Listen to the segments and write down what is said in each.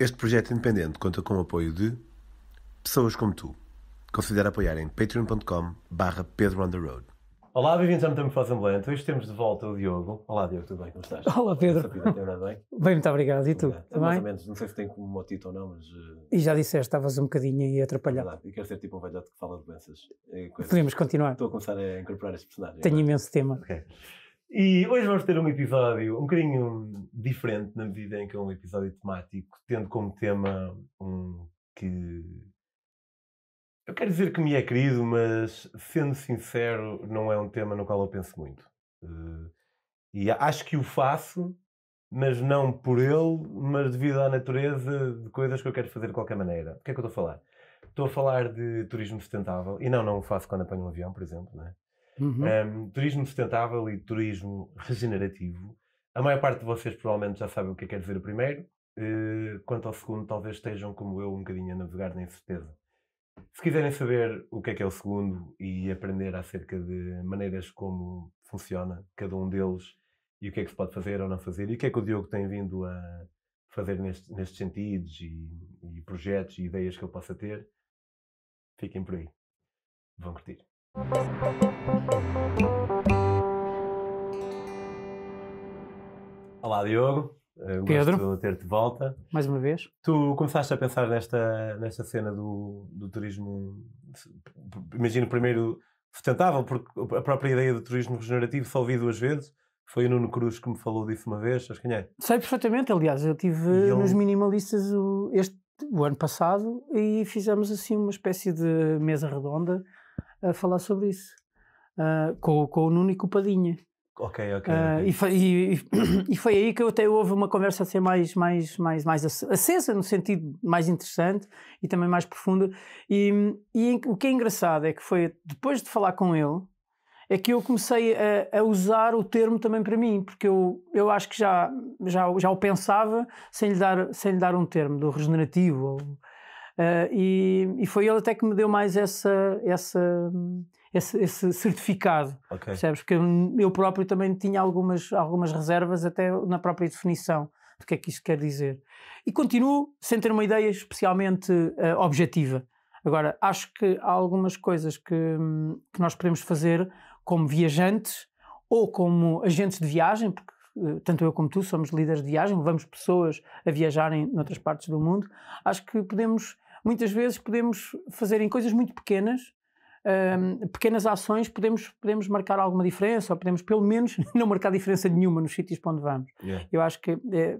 Este projeto independente conta com o apoio de pessoas como tu. Considera apoiar em patreon.com barra Pedro on the road. Olá, bem-vindos ao Metamorfose Ambulante. Então, hoje temos de volta o Diogo. Olá, Diogo, tudo bem? Como estás? Olá, Pedro. Bem? bem, muito obrigado. E tu? Também? Mais ou menos, não sei se tem como motito ou não, mas... Eh, e já disseste, estavas um bocadinho aí atrapalhado. E quero ser tipo um velhote que fala de doenças. Eh, Podemos continuar. Estou a começar a incorporar este personagem. Tenho imenso tema. Ok. E hoje vamos ter um episódio um bocadinho diferente, na medida em que é um episódio temático, tendo como tema um que. Eu quero dizer que me é querido, mas sendo sincero, não é um tema no qual eu penso muito. Eh, e acho que o faço, mas não por ele, mas devido à natureza de coisas que eu quero fazer de qualquer maneira. O que é que eu estou a falar? Estou a falar de turismo sustentável, e não, não o faço quando apanho um avião, por exemplo, né? Uhum. Um, turismo sustentável e turismo regenerativo. A maior parte de vocês provavelmente já sabe o que é quer é dizer o primeiro. Uh, quanto ao segundo, talvez estejam como eu um bocadinho a navegar na incerteza. Se quiserem saber o que é que é o segundo e aprender acerca de maneiras como funciona cada um deles e o que é que se pode fazer ou não fazer e o que é que o Diogo tem vindo a fazer neste, nestes sentidos e, e projetos e ideias que ele possa ter, fiquem por aí. Vão curtir. Olá, Diogo. Eu eh, Pedro. Gosto de ter-te de volta. Mais uma vez. Tu começaste a pensar nesta, nesta cena do, do turismo. Imagino primeiro sustentável, porque a própria ideia do turismo regenerativo só ouvi duas vezes. Foi o Nuno Cruz que me falou disso uma vez, que quem é? Sei perfeitamente, aliás, eu tive ele... nos minimalistas o, este, o ano passado e fizemos assim uma espécie de mesa redonda a falar sobre isso. Uh, com, com o Nuno e com o Padinha. Ok, ok. Uh, okay. E, foi, e, e, foi, aí que eu até houve uma conversa assim mais, mais, mais, mais acesa, no sentido mais interessante e também mais profunda. E, e o que é engraçado é que foi depois de falar com ele, é que eu comecei a, a, usar o termo também para mim, porque eu, eu acho que já, já, já o pensava sem lhe, dar, sem lhe dar um termo do regenerativo ou Uh, e, e, foi ele até que me deu mais essa, essa, esse, esse certificado, okay. percebes? Porque eu próprio também tinha algumas, algumas reservas até na própria definição do que é que isso quer dizer. E continuo sem ter uma ideia especialmente uh, objetiva. Agora, acho que há algumas coisas que, que nós podemos fazer como viajantes ou como agentes de viagem, porque ah, tanto eu como tu somos líderes de viagem, levamos pessoas a viajarem noutras partes do mundo. Acho que podemos muitas vezes podemos fazer em coisas muito pequenas, um, pequenas ações, podemos, podemos marcar alguma diferença, ou podemos pelo menos não marcar diferença nenhuma nos sítios para onde vamos. Yeah. Eu acho que é,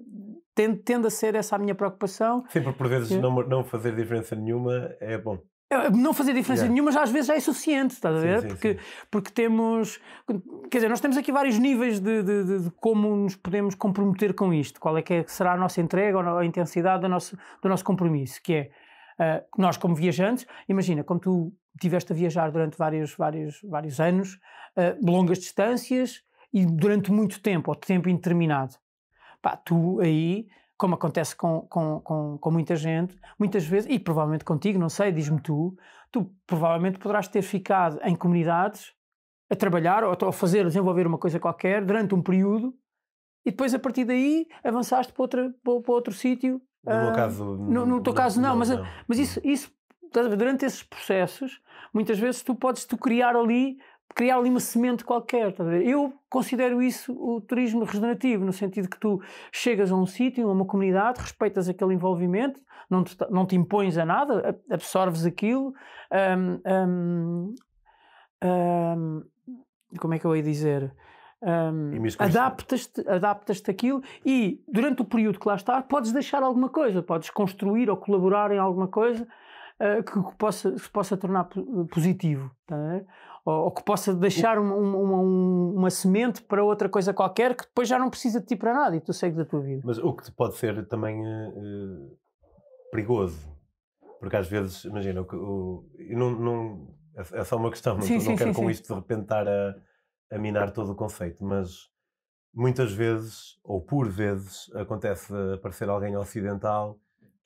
tende, a ser essa a minha preocupação. Sempre por vezes não, não fazer diferença nenhuma é bom é, é, não fazer diferença yeah. nenhuma, já às vezes já é suficiente, estás a ver? Sim, sim, porque, sim. porque temos. Quer dizer, nós temos aqui vários níveis de, de, de, de, como nos podemos comprometer com isto. Qual é que é, será a nossa entrega a intensidade do nosso, do nosso compromisso? Que é Uh, nós, como viajantes, imagina, como tu estiveste a viajar durante vários, vários, vários anos, uh, longas distâncias e durante muito tempo, ou tempo indeterminado. Pá, tu aí, como acontece com, com, com, com muita gente, muitas vezes, e provavelmente contigo, não sei, diz-me tu, tu provavelmente poderás ter ficado em comunidades a trabalhar ou a fazer, a desenvolver uma coisa qualquer durante um período e depois a partir daí avançaste para, outra, para, para outro sítio no meu ah, caso. No, no teu caso, não, não mas, não. mas isso, isso durante esses processos, muitas vezes tu podes tu criar ali criar ali uma semente qualquer. Eu considero isso o turismo regenerativo, no sentido que tu chegas a um sítio, a uma comunidade, respeitas aquele envolvimento, não te, não te impões a nada, absorves aquilo. Hum, hum, hum, como é que eu ia dizer? Um, adaptas-te adaptas aquilo e durante o período que lá está podes deixar alguma coisa, podes construir ou colaborar em alguma coisa uh, que, possa, que possa tornar positivo tá? ou, ou, que possa deixar uma, uma, uma, uma, semente para outra coisa qualquer que depois já não precisa de ti para nada e tu segues a tua vida. Mas o que pode ser também uh, perigoso, porque às vezes, imagina, o, o, não, não, é, é só uma questão, sim, não, sim, não quero sim, com isto de repente estar a a minar todo o conceito, mas muitas vezes, ou por vezes, acontece aparecer alguém ocidental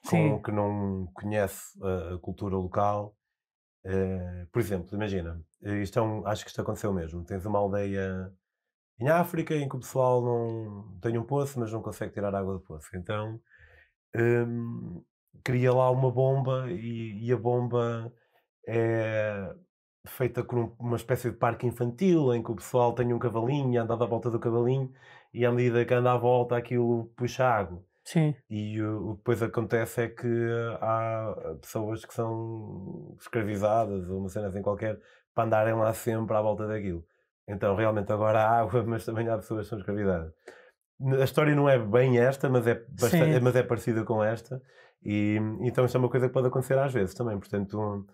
com, que não conhece a, a cultura local. Uh, por exemplo, imagina, isto é um, acho que isto aconteceu mesmo. Tens uma aldeia em África em que o pessoal não tem um poço, mas não consegue tirar água do poço. Então um, cria lá uma bomba e, e a bomba é feita com uma espécie de parque infantil em que o pessoal tem um cavalinho, anda à volta do cavalinho e à medida que anda à volta aquilo puxa água. Sim. E o, o que depois acontece é que eh, há eh, pessoas que são escravizadas ou uma cena assim qualquer para andarem lá sempre à volta daquilo. Então realmente agora há água, mas também há pessoas que são escravizadas. A história não é bem esta, mas é, bastante, mas é parecida com esta. E então isto é uma coisa que pode acontecer às vezes também. Portanto, um,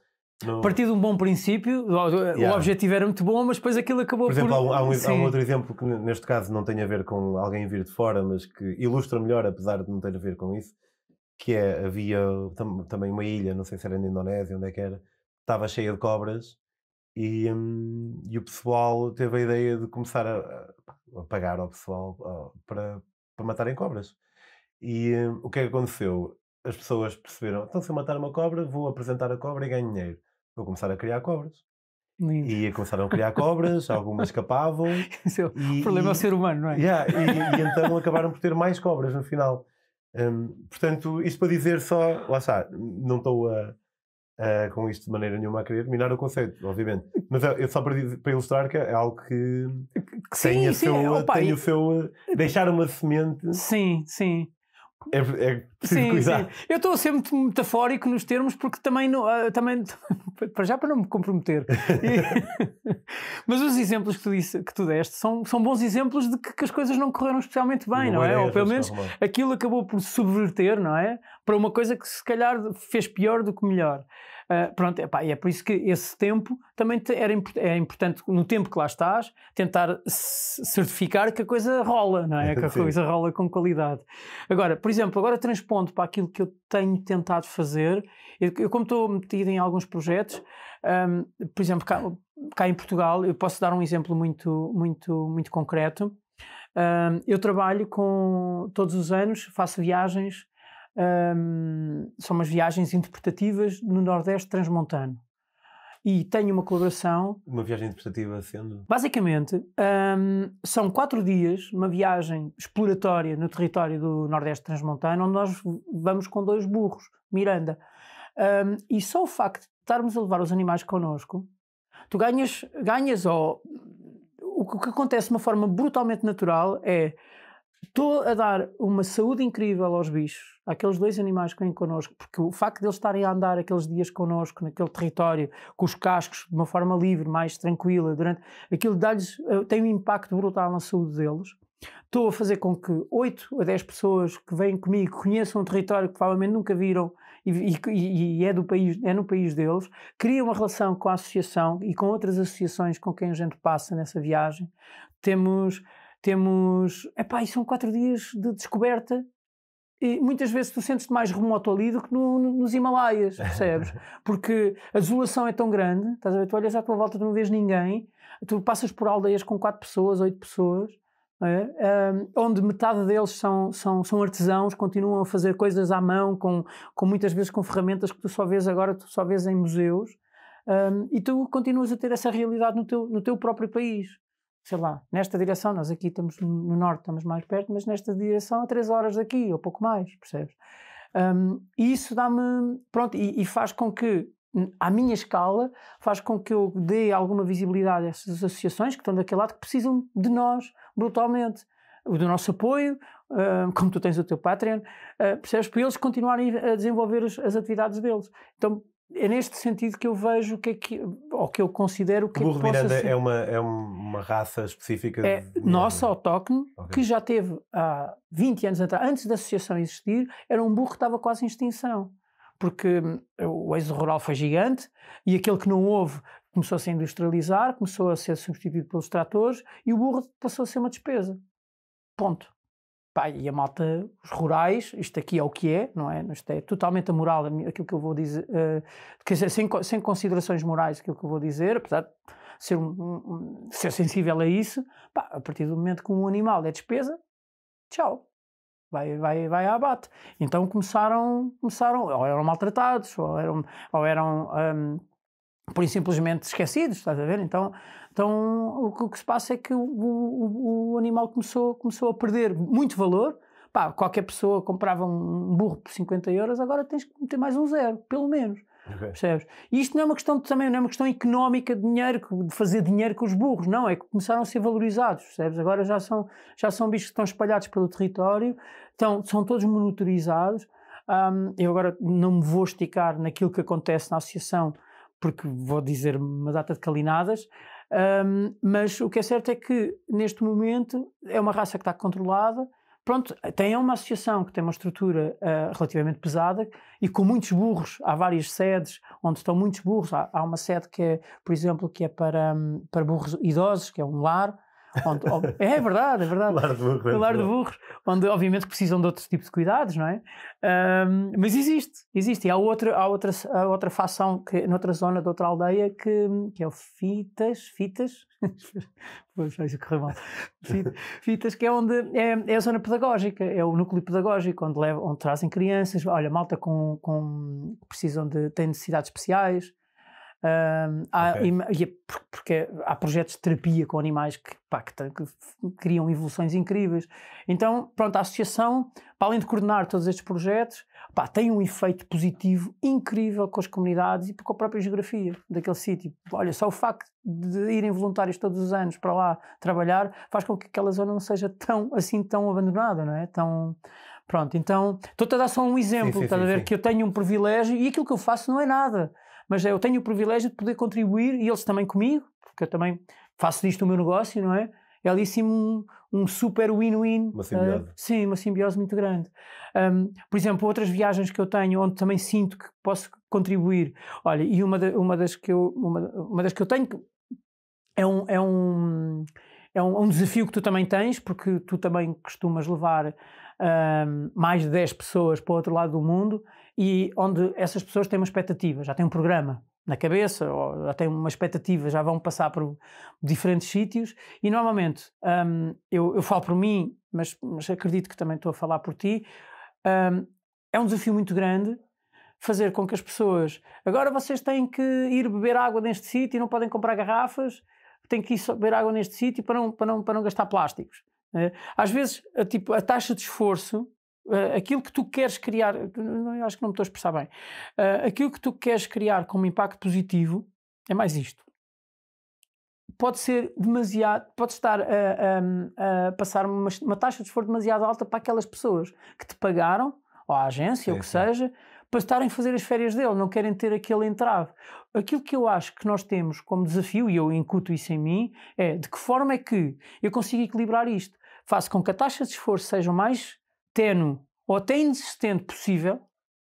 não... Partir de um bom princípio, yeah. o objetivo era muito bom, mas depois aquilo acabou por. Exemplo, por... Há, um, há, um, outro exemplo que, neste caso, não tem a ver com alguém vir de fora, mas que ilustra melhor, apesar de não ter a ver com isso, que é, havia tam, também uma ilha, não sei se era na Indonésia, onde é que era, estava cheia de cobras e, hum, e o pessoal teve a ideia de começar a, a pagar ao pessoal para, para matarem cobras. E hum, o que é que aconteceu? As pessoas perceberam, então se eu matar uma cobra, vou apresentar a cobra e ganho dinheiro vou começar a criar cobras. Lindo. E começaram a criar cobras, algumas escapavam. é o e, problema e, é o ser humano, não é? Yeah, e, e, então acabaram por ter mais cobras no final. Um, portanto, isto para dizer só, lá está, não estou a, a, com isto de maneira nenhuma a querer minar o conceito, obviamente. Mas é, é só para, para, ilustrar que é algo que, que sim, tem, sim, seu, opa, tem e... o seu. Eh, deixar uma semente. Sim, sim. É, é sim, cuidar. Sim. Eu estou a ser muito metafórico nos termos porque também, ah, também para já para não me comprometer. E... Mas os exemplos que tu, disse, que tu deste são, são bons exemplos de que, que, as coisas não correram especialmente bem, não, não é? é Ou é, pelo menos aquilo acabou por subverter, não é? Para uma coisa que se calhar fez pior do que melhor. Uh, pronto, epá, e é por isso que esse tempo também te, era é importante, no tempo que lá estás, tentar certificar que a coisa rola, não é? Que a coisa rola com qualidade. Agora, por exemplo, agora transpondo para aquilo que eu tenho tentado fazer. Eu, eu como estou metido em alguns projetos, um, por exemplo, cá, cá, em Portugal, eu posso dar um exemplo muito, muito, muito concreto. Um, eu trabalho com todos os anos, faço viagens, um, são umas viagens interpretativas no Nordeste Transmontano. E tenho uma colaboração. Uma viagem interpretativa sendo? Basicamente, são quatro dias, uma viagem exploratória no território do Nordeste Transmontano, onde nós vamos com dois burros, Miranda. Um, e só o facto estarmos a levar os animais connosco, tu ganhas, ganhas ou o que acontece de uma forma brutalmente natural é estou a dar uma saúde incrível aos bichos, àqueles dois animais que vêm connosco, porque o facto de eles estarem a andar aqueles dias connosco, naquele território, com os cascos, de uma forma livre, mais tranquila, durante aquilo dá-lhes, eh, tem um impacto brutal na saúde deles. Estou a fazer com que 8 a 10 pessoas que vêm comigo conheçam um território que provavelmente nunca viram, e, e, e, é, do país, é no país deles, cria uma relação com a associação e com outras associações com quem a gente passa nessa viagem. Temos, temos, epá, e são quatro dias de descoberta e muitas vezes tu sentes-te mais remoto ali do que no, no, nos Himalaias, percebes? Porque a desolação é tão grande, estás a ver? Tu olhas à tua volta, tu não vês ninguém, tu passas por aldeias com quatro pessoas, oito pessoas, é? um, onde metade deles são, são, são artesãos, continuam a fazer coisas à mão, com, com muitas vezes com ferramentas que tu só vês agora, tu só vês em museus, um, e tu continuas a ter essa realidade no teu, no teu próprio país. Sei lá, nesta direção, nós aqui estamos no norte, estamos mais perto, mas nesta direção a três horas daqui, ou pouco mais, percebes? Um, e isso dá-me. Pronto, e, e, faz com que à minha escala, faz com que eu dê alguma visibilidade a essas associações que estão daquele lado, que precisam de nós, brutalmente, do nosso apoio, ah, como tu tens o teu Patreon, ah, percebes? Para eles continuarem a desenvolver as atividades deles. Então, é neste sentido que eu vejo o que é que, ou que eu considero é que Burro é que Miranda ser. é uma, é uma raça específica? É de... nossa, autóctone, okay. que já teve há 20 anos atrás, antes da associação existir, era um burro que estava quase em extinção porque eh, o êxodo rural foi gigante e aquele que não houve começou a se industrializar, começou a ser substituído pelos tratores e o burro passou a ser uma despesa. Ponto. Pá, e a malta, os rurais, isto aqui é o que é, não é? Isto é totalmente amoral, aquilo que eu vou dizer, uh, quer dizer, sem, sem considerações morais, aquilo que eu vou dizer, apesar de ser, um, um, ser sensível a isso, pá, a partir do momento que um animal é despesa, tchau vai, vai, vai à bate. Então começaram, começaram, ou eram maltratados, ou eram, ou eram um, por simplesmente esquecidos, estás a ver? Então, então o, que, o que se passa é que o, o, o, animal começou, começou a perder muito valor. Pá, qualquer pessoa comprava um burro por 50 euros, agora tens que meter mais um zero, pelo menos. Okay. Percebes? E isto não é uma questão de, também, não é uma questão económica de dinheiro, de fazer dinheiro com os burros, não, é que começaram a ser valorizados, percebes? Agora já são, já são bichos que estão espalhados pelo território, estão, são todos monitorizados. Um, eu agora não me vou esticar naquilo que acontece na associação, porque vou dizer uma data de calinadas, um, mas o que é certo é que neste momento é uma raça que está controlada Pronto, tem uma associação que tem uma estrutura uh, relativamente pesada e com muitos burros. Há várias sedes onde estão muitos burros. Há, há uma sede que é, por exemplo, que é para, um, para burros idosos, que é um lar. Onde, é, é verdade, é verdade. Lar de burros. É Lar de burros, onde obviamente precisam de outro tipo de cuidados, não é? Um, mas existe, existe. E há outra, há outra, há outra facção que, noutra zona, de outra aldeia, que, que é o Fitas, Fitas, Fitas, que é onde é, é, a zona pedagógica, é o núcleo pedagógico, onde, levam, onde trazem crianças, olha, malta com, com precisam de, têm necessidades especiais, Uh, há, okay. e, é porque há projetos de terapia com animais que, pá, que, que, criam evoluções incríveis. Então, pronto, a associação, para além de coordenar todos estes projetos, pá, tem um efeito positivo incrível com as comunidades e com a própria geografia daquele sítio. Olha, só o facto de irem voluntários todos os anos para lá trabalhar faz com que aquela zona não seja tão, assim, tão abandonada, não é? Tão, pronto, então, estou-te a dar só um exemplo, sim, sim, estás sim, a ver que eu tenho um privilégio e aquilo que eu faço não é nada mas eu tenho o privilégio de poder contribuir e eles também comigo, porque eu também faço disto o meu negócio, não é? É ali sim um, um super win-win. Uma eh, simbiose. Uh, sim, uma simbiose muito grande. Um, por exemplo, outras viagens que eu tenho onde também sinto que posso contribuir. Olha, e uma, de, uma, das, que eu, uma, uma das que eu tenho é um, é um é um, é um, desafio que tu também tens, porque tu também costumas levar um, mais de 10 pessoas para o outro lado do mundo e onde essas pessoas têm uma expectativa, já têm um programa na cabeça, ou já têm uma expectativa, já vão passar por diferentes sítios. E normalmente, um, eu, eu falo por mim, mas, mas, acredito que também estou a falar por ti, um, é um desafio muito grande fazer com que as pessoas. Agora vocês têm que ir beber água neste sítio e não podem comprar garrafas, têm que ir beber água neste sítio para não, para, não, para não gastar plásticos. Né? Às vezes, a, eh, tipo, a taxa de esforço eh, aquilo que tu queres criar, acho que não me estou a expressar bem, eh, aquilo que tu queres criar como impacto positivo é mais isto. Pode ser demasiado, pode estar a, a, a passar uma, uma, taxa de esforço demasiado alta para aquelas pessoas que te pagaram, ou à agência, ou o que sim. seja, para estarem a fazer as férias dele, não querem ter aquele entrave. Aquilo que eu acho que nós temos como desafio, e eu incuto isso em mim, é de que forma é que eu consigo equilibrar isto? Faço com que a taxa de esforço seja mais tenue ou até inexistente possível,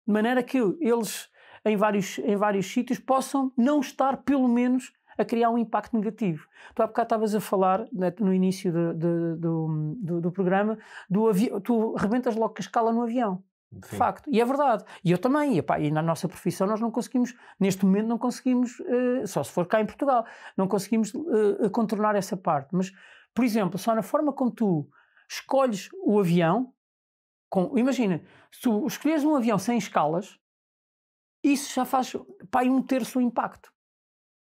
de maneira que eles, em vários, em vários sítios, possam não estar, pelo menos, a criar um impacto negativo. Tu há bocado estavas a falar, né, no início de, de, do, do, do, programa, do tu rebentas logo a escala no avião. De facto, e é verdade. E eu também, e, e, na nossa profissão nós não conseguimos, neste momento não conseguimos, uh, só se for cá em Portugal, não conseguimos uh, contornar essa parte. Mas, por exemplo, só na forma como tu escolhes o avião, com, imagina, se tu escolheres um avião sem escalas, isso já faz pá, um terço do impacto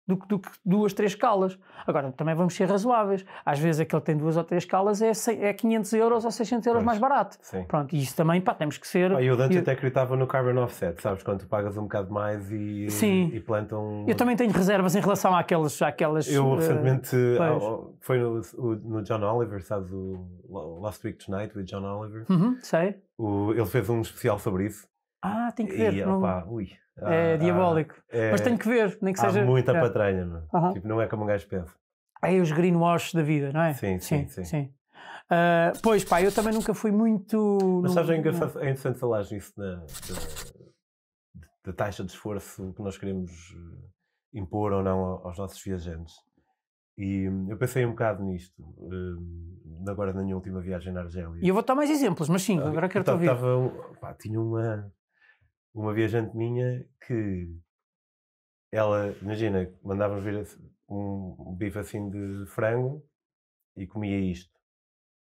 do que, do que duas, três escalas. Agora, também vamos ser razoáveis. Às vezes aquele que tem duas ou três escalas é, é 500 euros ou 600 euros pois. mais barato. Sim. Pronto, e isso também, pá, temos que ser... Ah, e o Dante eu... até acreditava no carbon offset, sabes? Quando tu pagas um bocado mais e, Sim. e plantam... Eu também tenho reservas em relação àquelas... àquelas eu eh, recentemente... Uh, foi no, no, John Oliver, sabes? O Last Week Tonight with John Oliver. Uhum, sei. O, ele fez um especial sobre isso ah, tem que ver. E, é, não... ui, é ah, ah, diabólico. É, Mas tem que ver, nem que há seja. Há muita é. patranha, não? É? Tipo, não é como um gajo pensa. É os greenwash da vida, não é? Sim, sim, sim. sim. sim. Uh, pois, pá, eu também nunca fui muito. Mas sabes, é, é interessante, é interessante falar nisso da, da, da, taxa de esforço que nós queremos eh, impor ou não aos nossos viajantes. E hum, eu pensei um bocado nisto, uh, agora na minha última viagem na Argélia. E eu vou dar mais exemplos, mas sim, ah, agora quero te então, ouvir. Tava, pá, tinha uma, uma viajante minha que ela, imagina, mandávamos vir um bife assim de frango e comia isto.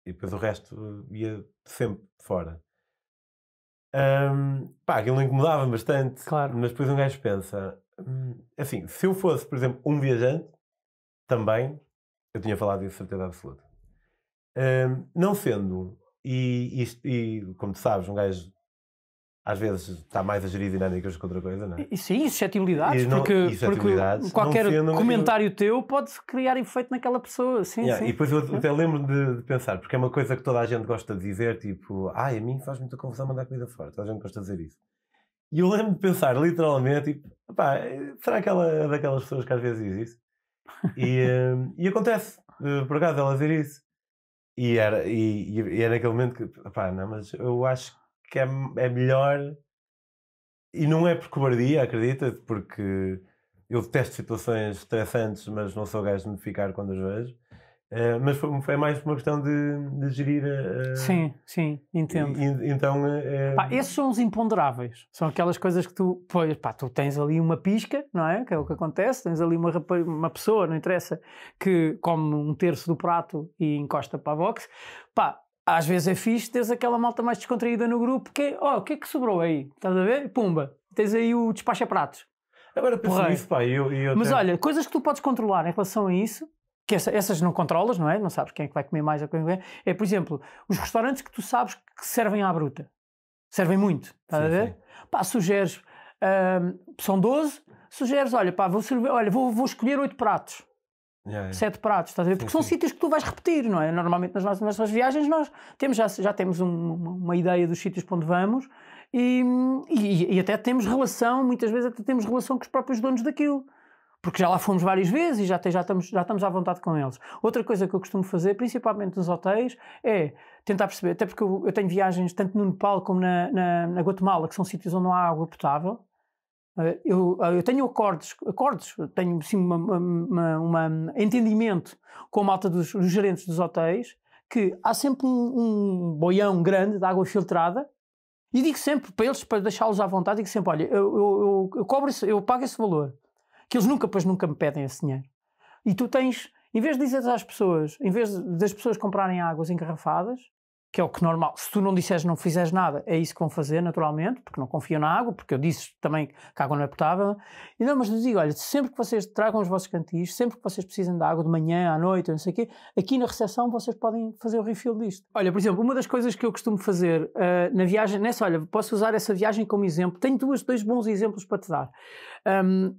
E depois o resto ia sempre fora. Um, pá, aquilo incomodava bastante. Claro. Mas depois um gajo pensa: hum, assim, se eu fosse, por exemplo, um viajante, também eu tinha falado isso, certeza absoluta. Um, não sendo, e, e, e como tu sabes, um gajo às vezes está mais a gerir dinâmicas que outra coisa, não é? E, sim, suscetibilidades, porque, suscetibilidades, porque qualquer comentário teu pode criar efeito naquela pessoa, sim, yeah, sim. E depois eu é? até lembro de, de, pensar, porque é uma coisa que toda a gente gosta de dizer, tipo, ai, ah, a mim faz muita confusão mandar comida fora, toda a gente gosta de dizer isso. E eu lembro de pensar, literalmente, tipo, será que ela é daquelas pessoas que às vezes diz isso? E, eh, e acontece, por acaso, ela dizer isso. E era, e, e, era naquele momento que, pá, não, mas eu acho que que é, é melhor. E não é por cobardia, acredita? Porque eu detesto situações estressantes, mas não sou gajo de me ficar quando as vejo. Uh, mas foi, foi, mais uma questão de, de gerir Uh, sim, sim, entendo. E, então. Uh, pá, esses são os imponderáveis. São aquelas coisas que tu. Pois, pá, tu tens ali uma pisca, não é? Que é o que acontece. Tens ali uma, uma pessoa, não interessa, que come um terço do prato e encosta para a box. Pá, às vezes é fixe teres aquela malta mais descontraída no grupo que é, oh, o que é que sobrou aí? Estás a ver? Pumba, tens aí o despacha-pratos. Agora penso Porra. nisso, pá, eu, eu Mas tenho... olha, coisas que tu podes controlar em relação a isso, que essa, essas não controlas, não é? Não sabes quem é que vai comer mais ou quem é vai comer. É, por exemplo, os restaurantes que tu sabes que servem à bruta. Servem muito, estás a ver? Sim. Pá, sugeres, hum, são 12, sugeres, olha, pá, vou, servir, olha, vou, vou escolher 8 pratos. Yeah, yeah. Sete pratos, estás a ver? Porque sim, são sim. sítios que tu vais repetir, não é? Normalmente nas nossas, nas nossas viagens nós temos, já, já temos um, uma ideia dos sítios para onde vamos e, e, e, até temos relação, muitas vezes até temos relação com os próprios donos daquilo. Porque já lá fomos várias vezes e já, te, já, estamos, já estamos à vontade com eles. Outra coisa que eu costumo fazer, principalmente nos hotéis, é tentar perceber, até porque eu, eu tenho viagens tanto no Nepal como na, na, na Guatemala, que são sítios onde não há água potável, eh, eu, ah, eu, tenho acordos, acordos tenho sim uma, uma, uma entendimento com a malta dos, dos, gerentes dos hotéis que há sempre um, um, boião grande de água filtrada e digo sempre para eles, para deixá-los à vontade, digo sempre, olha, eu, eu, eu, cobro esse, eu pago esse valor, que eles nunca, pois nunca me pedem esse dinheiro. E tu tens, em vez de dizer às pessoas, em vez das pessoas comprarem águas engarrafadas, que é o que normal. Se tu não disseres, não fizeres nada, é isso que vão fazer, naturalmente, porque não confiam na água, porque eu disse também que a água não é potável. E não, mas eu digo, olha, sempre que vocês tragam os vossos cantis, sempre que vocês precisem de água, de manhã, à noite, não sei o quê, aqui na recepção vocês podem fazer o refill disto. Olha, por exemplo, uma das coisas que eu costumo fazer uh, na viagem, nessa, olha, posso usar essa viagem como exemplo. Tenho duas, dois bons exemplos para te dar. Um,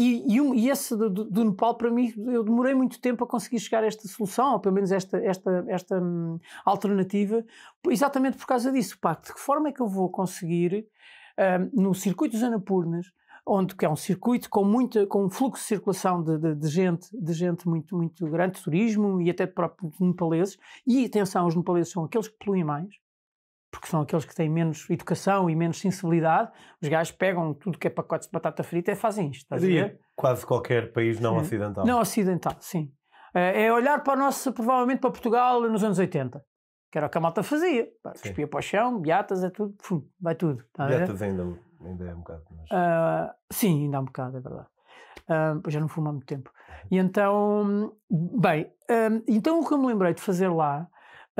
e, e, um, e esse do, do, Nepal, para mim, eu demorei muito tempo a conseguir chegar a esta solução, ou pelo menos esta, esta, esta hum, alternativa, exatamente por causa disso. Pá, de que forma é que eu vou conseguir, hum, no circuito dos Anapurnas, onde que é um circuito com muita com um fluxo de circulação de, de, de, gente de gente muito muito grande turismo e até próprio nepaleses e atenção os nepaleses são aqueles que poluem mais porque são aqueles que têm menos educação e menos sensibilidade, os gajos pegam tudo que é pacotes de batata frita e fazem isto. Estás diria, quase qualquer país não sim. ocidental. Não ocidental, sim. Eh, é olhar para o nosso, provavelmente para Portugal nos anos 80 que era o que a malta fazia. Pá, cuspia para o chão, beatas, é tudo, vai tudo. Tá beatas ainda, ainda é um bocado. Mas... Uh, sim, ainda é um bocado, é verdade. Uh, já não fumo há muito tempo. Uhum. E então, hum, bem, uh, então o que eu me lembrei de fazer lá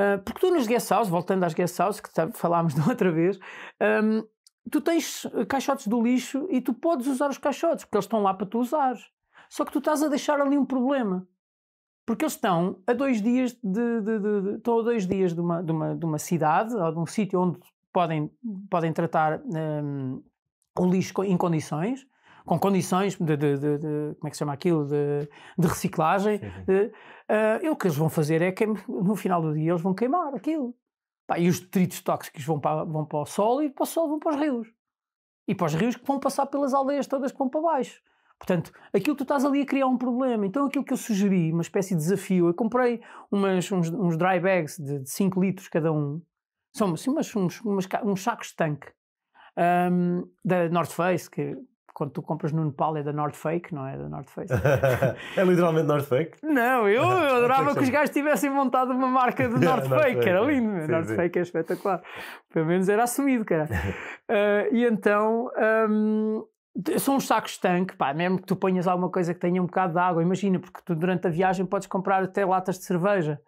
ah, porque tu nos guest house, voltando às guest que tá, falámos da outra vez, um, tu tens ah, caixotes do lixo e tu podes usar os caixotes, porque eles estão lá para tu usar Só que tu estás a deixar ali um problema. Porque eles estão a dois dias de, de, de, de estão a dois dias de uma, de uma, de uma cidade ou de um sítio onde podem, podem tratar um, o lixo em condições com condições de, de, de, de, como é que se chama aquilo, de, reciclagem. Uh, eh, e o que eles vão fazer é que no final do dia eles vão queimar aquilo. Pá, e os detritos tóxicos vão para, vão para o solo e para o solo vão para os rios. E para os rios que vão passar pelas aldeias todas que vão para baixo. Portanto, aquilo tu estás ali a criar um problema. Então, aquilo que eu sugeri, uma espécie de desafio, eu comprei umas, uns, uns dry bags de 5 litros cada um, são assim, umas, uns, umas, uns sacos de tanque um, da North Face, que quando tu compras no Nepal é da North Fake, não é da North Face. é literalmente North Fake? Não, eu, ah, eu adorava que os gajos tivessem montado uma marca de North, Fake, era lindo, sim, North sim. Fake é espetacular. Pelo menos era assumido, cara. Uh, e então. Um, são uns sacos tanque, pá, mesmo que tu ponhas alguma coisa que tenha um bocado de água, imagina, porque tu durante a viagem podes comprar até latas de cerveja.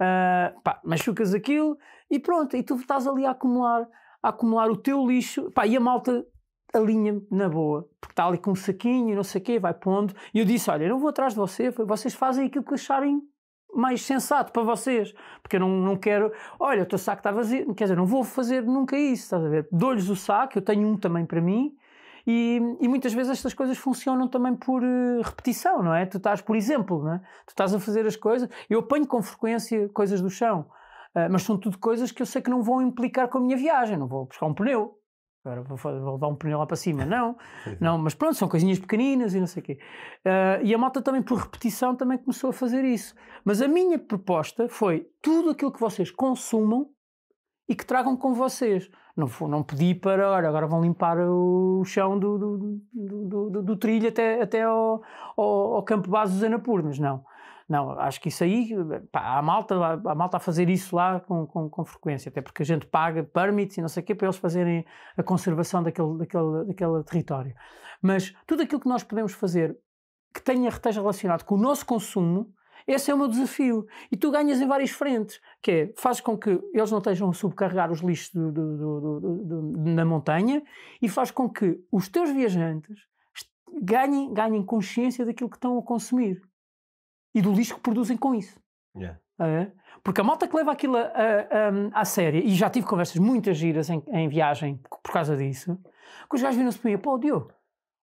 Uh, pá, machucas aquilo e pronto, e tu estás ali a acumular, a acumular o teu lixo, pá, e a malta alinha-me na boa, porque está ali com um saquinho, não sei o quê, vai pondo. E eu disse: Olha, eu não vou atrás de você, vocês fazem aquilo que acharem mais sensato para vocês, porque eu não, não quero. Olha, o teu saco está vazio, quer dizer, não vou fazer nunca isso, estás a ver? Dou-lhes o saco, eu tenho um também para mim. E, e, muitas vezes estas coisas funcionam também por eh, repetição, não é? Tu estás, por exemplo, não é? tu estás a fazer as coisas. Eu apanho com frequência coisas do chão, ah, mas são tudo coisas que eu sei que não vão implicar com a minha viagem. Não vou buscar um pneu, agora vou, vou levar um pneu lá para cima. Não, é. não, mas pronto, são coisinhas pequeninas e não sei o quê. Uh, e a malta também, por repetição, também começou a fazer isso. Mas a minha proposta foi tudo aquilo que vocês consumam e que tragam com vocês. Não, não pedi para, olha, agora vão limpar o chão do, do, do, do, do trilho até, até ao, ao, ao campo base dos Anapurnas, não. Não, acho que isso aí, pá, a malta, a malta a fazer isso lá com, com, com, frequência, até porque a gente paga permits e não sei o quê para eles fazerem a conservação daquele, daquele, daquele território. Mas tudo aquilo que nós podemos fazer que tenha, esteja relacionado com o nosso consumo, esse é o meu desafio. E tu ganhas em várias frentes, que é, fazes com que eles não estejam a subcarregar os lixos do, do, do, na montanha e faz com que os teus viajantes ganhem, ganhem consciência daquilo que estão a consumir e do lixo que produzem com isso. Yeah. Ah, é? Porque a malta que leva aquilo a, a, a, hum, a séria, e já tive conversas muitas giras em, em, viagem por causa disso, que os gajos viram-se para mim, pá, Diogo,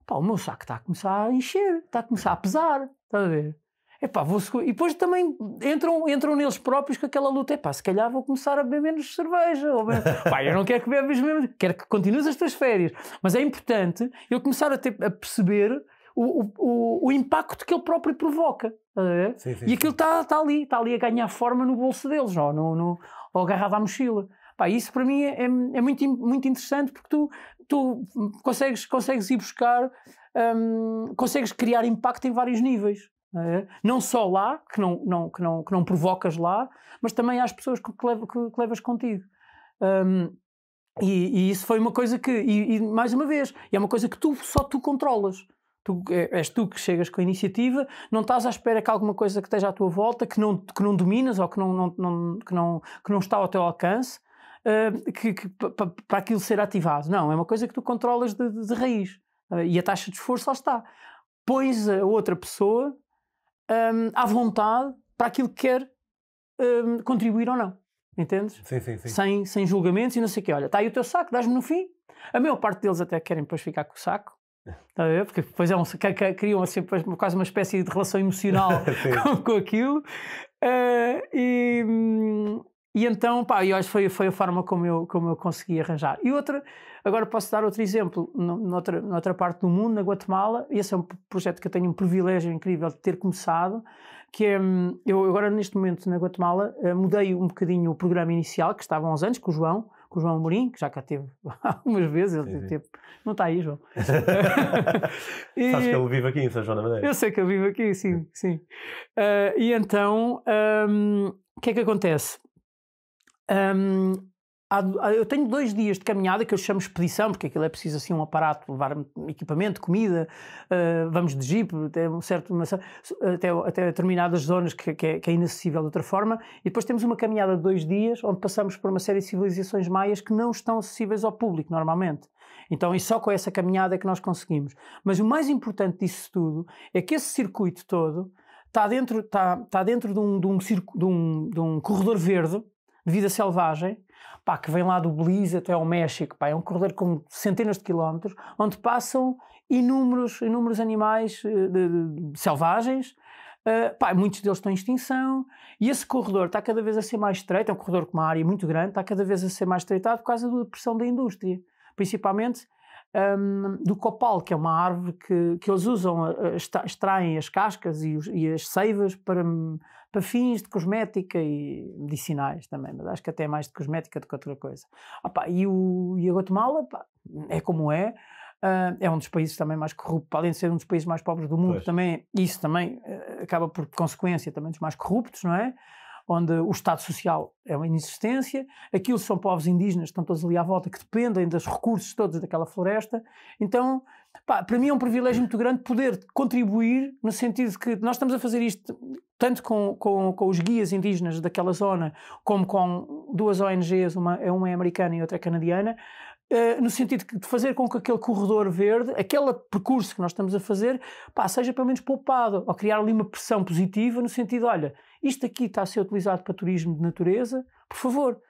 pá, o meu saco está a começar a encher, está a começar a pesar, está a ver? Epá, vou E depois também entram, entram neles próprios com aquela luta. Epá, se calhar vou começar a beber menos cerveja. Ou Pá, eu não quero que bebes menos, quero que continues as tuas férias. Mas é importante eu começar a, ter, a perceber o, o, o impacto que ele próprio provoca. É? Sim, sim, e aquilo está tá ali, está ali a ganhar forma no bolso deles, não, no, no, ou agarrado à mochila. Pá, isso para mim é, é, é muito, muito interessante porque tu, tu consegues, consegues ir buscar, hum, consegues criar impacto em vários níveis. É? Não só lá, que não, não, que, não, que não provocas lá, mas também às pessoas que, que, que, que levas contigo. Hum, e, e, isso foi uma coisa que, e, e mais uma vez, é uma coisa que tu só tu controlas. Tu, é, és tu que chegas com a iniciativa, não estás à espera que alguma coisa que esteja à tua volta, que não, que não dominas ou que não, não, não que não, que não está ao teu alcance, uh, que, que para aquilo ser ativado. Não, é uma coisa que tu controlas de, de, de raiz. Uh, e a taxa de esforço lá está. Pões a outra pessoa um, ehm, à vontade para aquilo que quer um, ehm, contribuir ou não. Entendes? Sim, sim, sim. Sem, sem julgamentos e não sei o quê. Olha, está aí o teu saco, dás-me no fim. A maior parte deles até querem depois ficar com o saco Tá a ver? Porque depois é um, criam assim, quase uma espécie de relação emocional com, com, aquilo. Uh, e, e então, pá, e acho foi, foi a forma como eu, como eu consegui arranjar. E outra, agora posso dar outro exemplo, noutra, noutra parte do mundo, na Guatemala, esse é um projeto que eu tenho um privilégio incrível de ter começado, que é, hum, eu agora neste momento na Guatemala eh, mudei um bocadinho o programa inicial, que estava há uns anos, com o João, com o João Amorim, que já cá teve algumas vezes, ele sim, sim. Teve... não está aí, João. e... Sabes que ele vive aqui em São João da Madeira. Eu sei que ele vive aqui, sim, sim. Uh, e então, hum, o um, que é que acontece? Um, eu tenho dois dias de caminhada que eu chamo expedição, porque aquilo é preciso assim um aparato, levar equipamento, comida, uh, vamos de jeep, até, um certo, uma, até, até determinadas zonas que, que, é, que, é, inacessível de outra forma, e depois temos uma caminhada de dois dias, onde passamos por uma série de civilizações maias que não estão acessíveis ao público normalmente. Então, e só com essa caminhada é que nós conseguimos. Mas o mais importante disso tudo é que esse circuito todo está dentro, está, está dentro de, um, de, um, de, um, de um corredor verde, de vida selvagem, pá, que vem lá do Belize até ao México, pá, é um corredor com centenas de quilómetros, onde passam inúmeros, inúmeros animais eh, de, de, de, selvagens, Uh, pá, muitos deles estão em extinção e esse corredor está cada vez a ser mais estreito, é um corredor com uma área muito grande, está cada vez a ser mais estreitado por causa da pressão da indústria, principalmente um, do copal, que é uma árvore que, que eles usam, extraem as cascas e, os, e as seivas para, para fins de cosmética e medicinais também, mas acho que até é mais de cosmética do que outra coisa. Opa, e, o, e a Guatemala opa, é como é. Uh, é um dos países também mais corruptos, além de ser um dos países mais pobres do mundo, pois. também isso também uh, acaba por consequência também dos mais corruptos, não é? onde o Estado Social é uma inexistência, aquilo são povos indígenas, estão todos ali à volta, que dependem dos recursos todos daquela floresta. Então, pá, para mim é um privilégio muito grande poder contribuir no sentido de que nós estamos a fazer isto tanto com, com, com os guias indígenas daquela zona, como com duas ONGs, uma, é, uma é americana e outra é canadiana, Uh, no sentido de fazer com que aquele corredor verde, aquele percurso que nós estamos a fazer, pá, seja pelo menos poupado, ou criar ali uma pressão positiva no sentido, olha, isto aqui está a ser utilizado para turismo de natureza, por favor,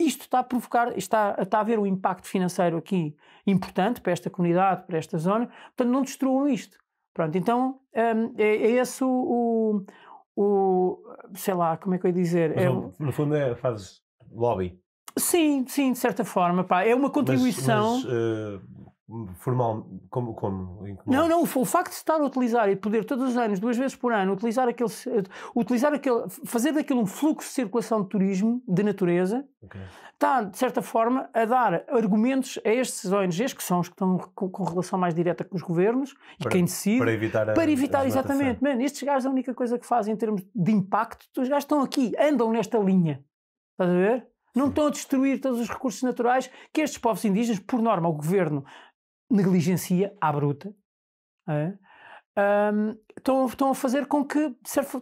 isto está a provocar, está, está a haver um impacto financeiro aqui importante para esta comunidade, para esta zona, portanto não destruam isto. Pronto, então um, é, é, esse o, o, o, sei lá, como é que eu ia dizer? Mas, é, no fundo é, fazes lobby. Sim, sim, de certa forma, pá, é uma contribuição... Mas, mas, uh formal, como, como, Não, não, o facto de estar a utilizar e poder todos os anos, duas vezes por ano, utilizar aquele, eh, utilizar aquele fazer daquilo um fluxo de circulação de turismo de natureza, okay. está, de certa forma, a dar argumentos a estes ONGs, que são os que estão com, com relação mais direta com os governos para, e quem decide, para evitar, a, para evitar a exatamente. Mano, estes gajos, a única coisa que fazem em termos de impacto, os gajos estão aqui, andam nesta linha. Estás a ver? Não Sim. estão a destruir todos os recursos naturais que estes povos indígenas, por norma, o governo negligencia à bruta, é? um, estão, estão a fazer com que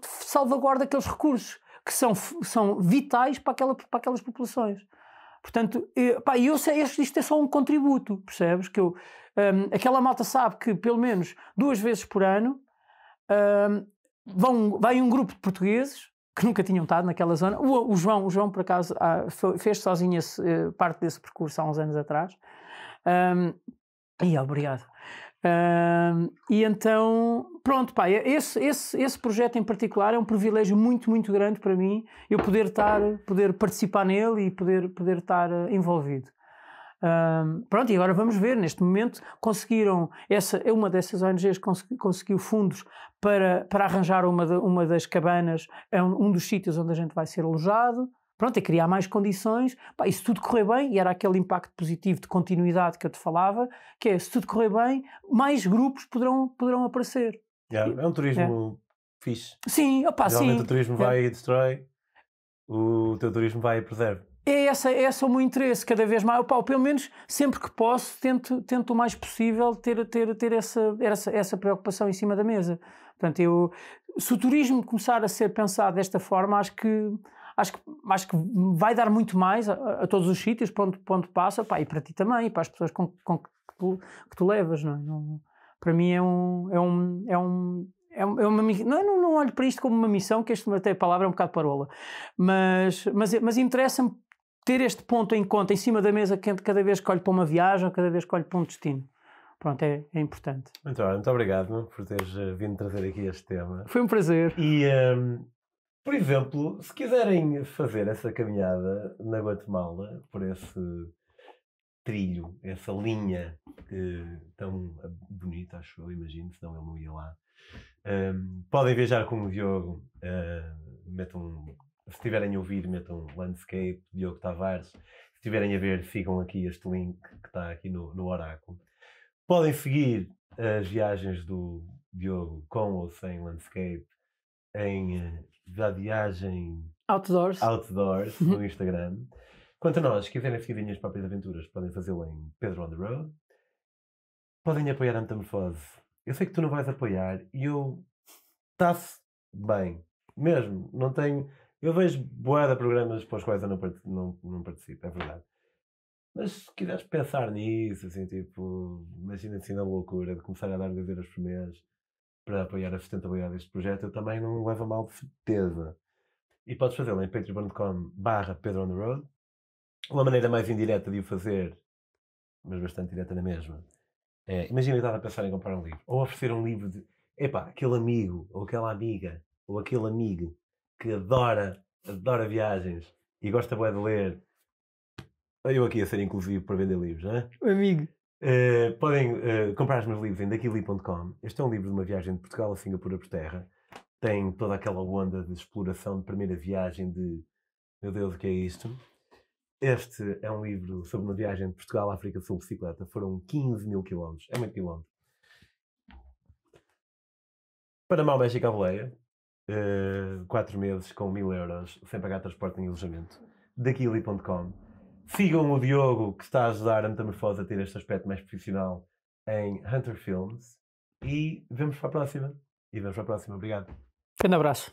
salvaguarda aqueles recursos que são, são vitais para, aquela, para aquelas populações. Portanto, eu, pá, eu sei, isto é só um contributo, percebes? Que eu, um, aquela malta sabe que pelo menos duas vezes por ano um, vão, vai um grupo de portugueses que nunca tinham estado naquela zona. O, o João, o João, por acaso, ah, fez sozinho esse, eh, parte desse percurso há uns anos atrás. Um, e obrigado. Uh, e então, pronto, pá, esse, esse, esse projeto em particular é um privilégio muito, muito grande para mim, eu poder estar, poder participar nele e poder, poder estar eh, envolvido. Uh, pronto, e agora vamos ver, neste momento conseguiram, essa, uma dessas ONGs conseguiu fundos para, para arranjar uma, de, uma das cabanas, é um, um dos sítios onde a gente vai ser alojado, Pronto, é criar mais condições. Pá, e se tudo correr bem, e era aquele impacto positivo de continuidade que eu te falava, que é, se tudo correr bem, mais grupos poderão, poderão aparecer. Yeah, é um turismo é. fixe. Sim, opa, sim. o turismo é. vai e destrói, o teu turismo vai e preserve. É essa, é esse o meu interesse, cada vez mais. Opa, pelo menos sempre que posso, tento, tento o mais possível ter, ter, ter essa, essa, essa preocupação em cima da mesa. Portanto, eu, se o turismo começar a ser pensado desta forma, acho que acho que, acho que vai dar muito mais a, a todos os sítios ponto ponto passa, pá, e para ti também, e para as pessoas com, com que, tu, que, tu, levas, não, é? não para mim é um, é um, é um é, é uma, não, é, não, não olho para isto como uma missão, que este até a palavra é um bocado parola, mas, mas, mas interessa-me ter este ponto em conta, em cima da mesa, cada vez que olho para uma viagem, cada vez que olho para um destino. Pronto, é, é importante. Muito muito obrigado por teres eh, vindo trazer aqui este tema. Foi um prazer. E um, ehm, por exemplo, se quiserem fazer essa caminhada na Guatemala, por esse trilho, essa linha tão bonita, acho eu, imagino, senão ele não ia lá. Um, podem viajar com o Diogo, uh, metam, se tiverem a ouvir, metam Landscape, Diogo Tavares. Se tiverem a ver, sigam aqui este link que está aqui no, no oráculo. Podem seguir as viagens do Diogo com ou sem Landscape em da outdoors, outdoors uhum. no Instagram. Quanto a nós, que quiserem seguir as minhas próprias aventuras, podem fazê-lo em Pedro on the Road. Podem apoiar a Metamorfose. Eu sei que tu não vais apoiar e eu está-se bem. Mesmo, não tenho. Eu vejo boada programas para os quais eu não, part... não, não participo, é verdade. Mas se quiseres pensar nisso, assim, tipo, imagina assim na loucura de começar a dar de ver por mês para apoiar a sustentabilidade deste projeto, eu também não levo a mal de certeza. E podes fazê-lo em patreon.com barra Pedro on the Road. Uma maneira mais indireta de o fazer, mas bastante direta na mesma, é, imagina estar a pensar em comprar um livro, ou oferecer um livro de, epá, aquele amigo, ou aquela amiga, ou aquele amigo que adora, adora viagens e gosta bem de ler, eu aqui a ser inclusivo para vender livros, não é? O amigo. Eh, podem uh, comprar os meus livros em daquili.com. Este é um livro de uma viagem de Portugal a Singapura por terra. Tem toda aquela onda de exploração de primeira viagem, de meu Deus, o que é isto? Este é um livro sobre uma viagem de Portugal à África sobre bicicleta. Foram 15 mil quilómetros. É muito quilómetro. Panamá, México, Aboleia. Uh, eh, quatro meses com mil euros, sem pagar transporte nem alojamento. Daquili.com Sigam o Diogo, que está a ajudar a Metamorfose a ter este aspecto mais profissional em Hunter Films. E vemos para a próxima. E vemos para a próxima. Obrigado. Grande abraço.